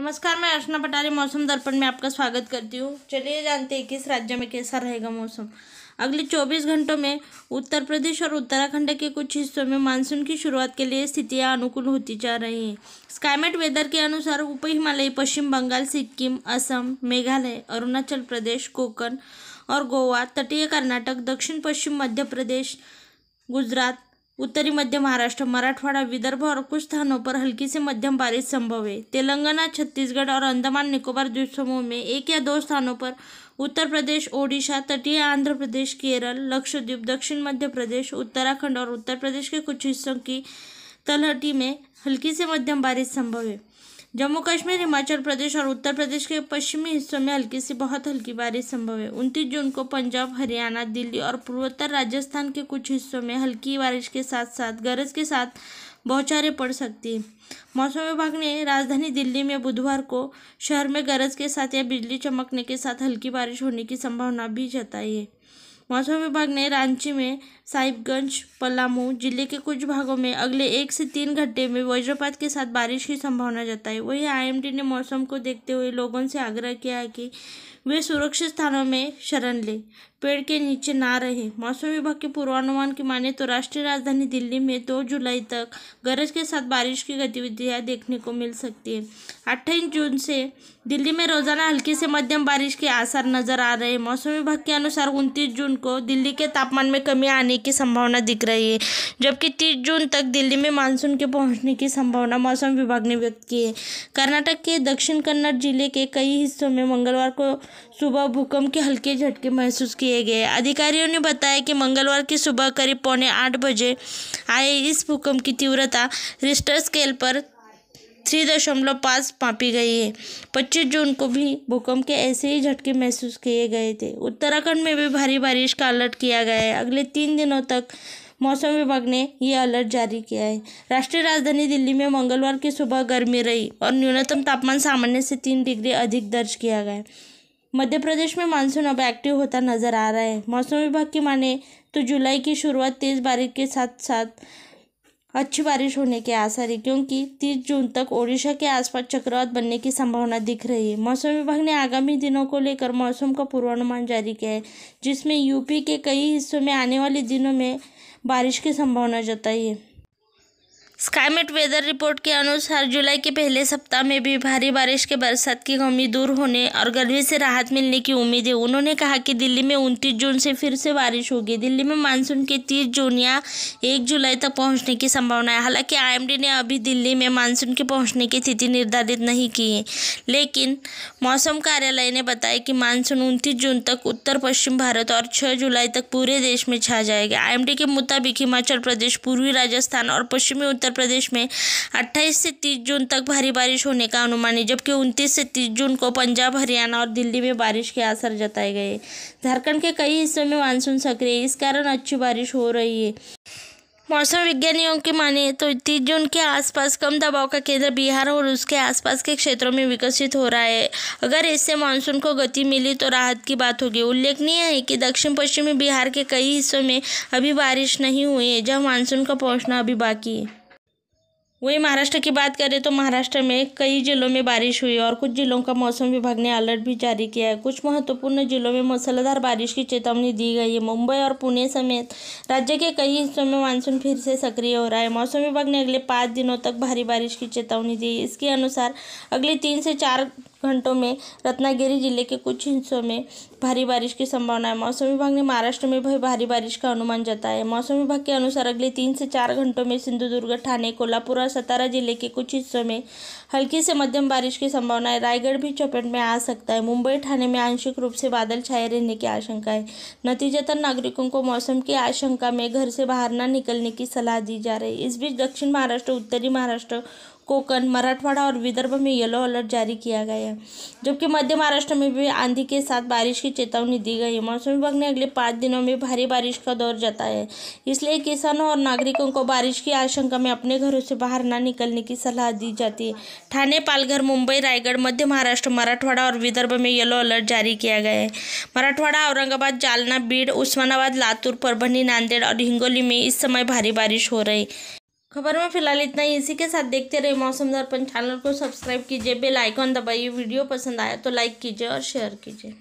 नमस्कार मैं अर्चना पटारी मौसम दर्पण में आपका स्वागत करती हूँ चलिए जानते हैं किस राज्य में कैसा रहेगा मौसम अगले 24 घंटों में उत्तर प्रदेश और उत्तराखंड के कुछ हिस्सों में मानसून की शुरुआत के लिए स्थितियाँ अनुकूल होती जा रही हैं स्काईमेट वेदर के अनुसार उप हिमालय पश्चिम बंगाल सिक्किम असम मेघालय अरुणाचल प्रदेश कोकण और गोवा तटीय कर्नाटक दक्षिण पश्चिम मध्य प्रदेश गुजरात उत्तरी मध्य महाराष्ट्र मराठवाड़ा विदर्भ और कुछ स्थानों पर हल्की से मध्यम बारिश संभव है तेलंगाना छत्तीसगढ़ और अंडमान निकोबार द्वीप समूह में एक या दो स्थानों पर उत्तर प्रदेश ओडिशा तटीय आंध्र प्रदेश केरल लक्षद्वीप दक्षिण मध्य प्रदेश उत्तराखंड और उत्तर प्रदेश के कुछ हिस्सों की तलहटी में हल्की से मध्यम बारिश संभव है जम्मू कश्मीर हिमाचल प्रदेश और उत्तर प्रदेश के पश्चिमी हिस्सों में हल्की से बहुत हल्की बारिश संभव है उनतीस जून को पंजाब हरियाणा दिल्ली और पूर्वोत्तर राजस्थान के कुछ हिस्सों में हल्की बारिश के साथ साथ गरज के साथ बौछारें पड़ सकती हैं मौसम विभाग ने राजधानी दिल्ली में बुधवार को शहर में गरज के साथ या बिजली चमकने के साथ हल्की बारिश होने की संभावना भी जताई है मौसम विभाग ने रांची में साहिबगंज पलामू जिले के कुछ भागों में अगले एक से तीन घंटे में वज्रपात के साथ बारिश की संभावना जताई वहीं आईएमडी ने मौसम को देखते हुए लोगों से आग्रह किया है कि वे सुरक्षित स्थानों में शरण लें पेड़ के नीचे ना रहे मौसम विभाग के पूर्वानुमान की माने तो राष्ट्रीय राजधानी दिल्ली में दो जुलाई तक गरज के साथ बारिश की गतिविधियां देखने को मिल सकती है अट्ठाईस जून से दिल्ली में रोजाना हल्की से मध्यम बारिश के आसार नजर आ रहे हैं मौसम विभाग के अनुसार उनतीस जून को दिल्ली के तापमान में कमी आने की संभावना दिख रही है जबकि तीस जून तक दिल्ली में मानसून के पहुंचने की संभावना मौसम विभाग ने व्यक्त की है कर्नाटक के दक्षिण कन्नड़ जिले के कई हिस्सों में मंगलवार को सुबह भूकंप के हल्के झटके महसूस किए गए अधिकारियों ने बताया कि मंगलवार की सुबह करीब पौने आठ बजे आए इस भूकंप की तीव्रता रिस्टर स्केल पर थ्री दशमलव पाँच पापी गई है पच्चीस जून को भी भूकंप के ऐसे ही झटके महसूस किए गए थे उत्तराखंड में भी भारी बारिश का अलर्ट किया गया है अगले तीन दिनों तक मौसम विभाग ने ये अलर्ट जारी किया है राष्ट्रीय राजधानी दिल्ली में मंगलवार की सुबह गर्मी रही और न्यूनतम तापमान सामान्य से तीन डिग्री अधिक दर्ज किया गया मध्य प्रदेश में मानसून अब एक्टिव होता नजर आ रहा है मौसम विभाग की माने तो जुलाई की शुरुआत तेज़ बारिश के साथ साथ अच्छी बारिश होने के आसार है क्योंकि तीस जून तक ओडिशा के आसपास चक्रवात बनने की संभावना दिख रही है मौसम विभाग ने आगामी दिनों को लेकर मौसम का पूर्वानुमान जारी किया है जिसमें यूपी के कई हिस्सों में आने वाले दिनों में बारिश की संभावना जताई है स्काईमेट वेदर रिपोर्ट के अनुसार जुलाई के पहले सप्ताह में भी भारी बारिश के बरसात की कमी दूर होने और गर्मी से राहत मिलने की उम्मीद है उन्होंने कहा कि दिल्ली में उनतीस जून से फिर से बारिश होगी दिल्ली में मानसून के तीस जून या एक जुलाई तक पहुंचने की संभावना है हालांकि आईएमडी ने अभी दिल्ली में मानसून के पहुँचने की स्थिति निर्धारित नहीं की है लेकिन मौसम कार्यालय ने बताया कि मानसून उनतीस जून तक उत्तर पश्चिम भारत और छः जुलाई तक पूरे देश में छा जाएगा आई के मुताबिक हिमाचल प्रदेश पूर्वी राजस्थान और पश्चिमी उत्तर उत्तर प्रदेश में 28 से 30 जून तक भारी बारिश होने का अनुमान है जबकि 29 से 30 जून को पंजाब हरियाणा और दिल्ली में बारिश के असर जताए गए झारखंड के कई हिस्सों में मानसून सक्रिय इस कारण अच्छी बारिश हो रही है मौसम विज्ञानियों की माने तो तीस जून के आसपास कम दबाव का केंद्र बिहार और उसके आसपास के क्षेत्रों में विकसित हो रहा है अगर इससे मानसून को गति मिली तो राहत की बात होगी उल्लेखनीय है कि दक्षिण पश्चिमी बिहार के कई हिस्सों में अभी बारिश नहीं हुई है जहाँ मानसून का पहुंचना अभी बाकी है वहीं महाराष्ट्र की बात करें तो महाराष्ट्र में कई जिलों में बारिश हुई और कुछ जिलों का मौसम विभाग ने अलर्ट भी जारी किया है कुछ महत्वपूर्ण जिलों में मूसलाधार बारिश की चेतावनी दी गई है मुंबई और पुणे समेत राज्य के कई हिस्सों में मानसून फिर से सक्रिय हो रहा है मौसम विभाग ने अगले पाँच दिनों तक भारी बारिश की चेतावनी दी इसके अनुसार अगले तीन से चार घंटों में रत्नागिरी जिले के कुछ हिस्सों में भारी बारिश की संभावना है मौसम विभाग ने महाराष्ट्र में भी भारी बारिश का अनुमान जताया है मौसम विभाग के अनुसार अगले तीन से चार घंटों में सिंधुदुर्ग ठाणे कोल्हापुर और सतारा जिले के कुछ हिस्सों में हल्की से मध्यम बारिश की संभावना है रायगढ़ भी चपेट में आ सकता है मुंबई ठाणे में आंशिक रूप से बादल छाए रहने की आशंका है नतीजतन नागरिकों को मौसम की आशंका में घर से बाहर न निकलने की सलाह दी जा रही है इस बीच दक्षिण महाराष्ट्र उत्तरी महाराष्ट्र कोकण मराठवाड़ा और विदर्भ में येलो अलर्ट जारी किया गया है जबकि मध्य महाराष्ट्र में भी आंधी के साथ बारिश की चेतावनी दी गई है मौसम विभाग ने अगले पाँच दिनों में भारी बारिश का दौर जताया है इसलिए किसानों और नागरिकों को बारिश की आशंका में अपने घरों से बाहर न निकलने की सलाह दी जाती है ठाणे पालघर मुंबई रायगढ़ मध्य महाराष्ट्र मराठवाड़ा और विदर्भ में येलो अलर्ट जारी किया गया है मराठवाड़ा औरंगाबाद जालना बीड उस्मानाबाद लातूर परभनी नांदेड़ और हिंगोली में इस समय भारी बारिश हो रही खबर में फिलहाल इतना ही इसी के साथ देखते रहे मौसम दर्पण चैनल को सब्सक्राइब कीजिए बेल आइकॉन दबाइए वीडियो पसंद आया तो लाइक कीजिए और शेयर कीजिए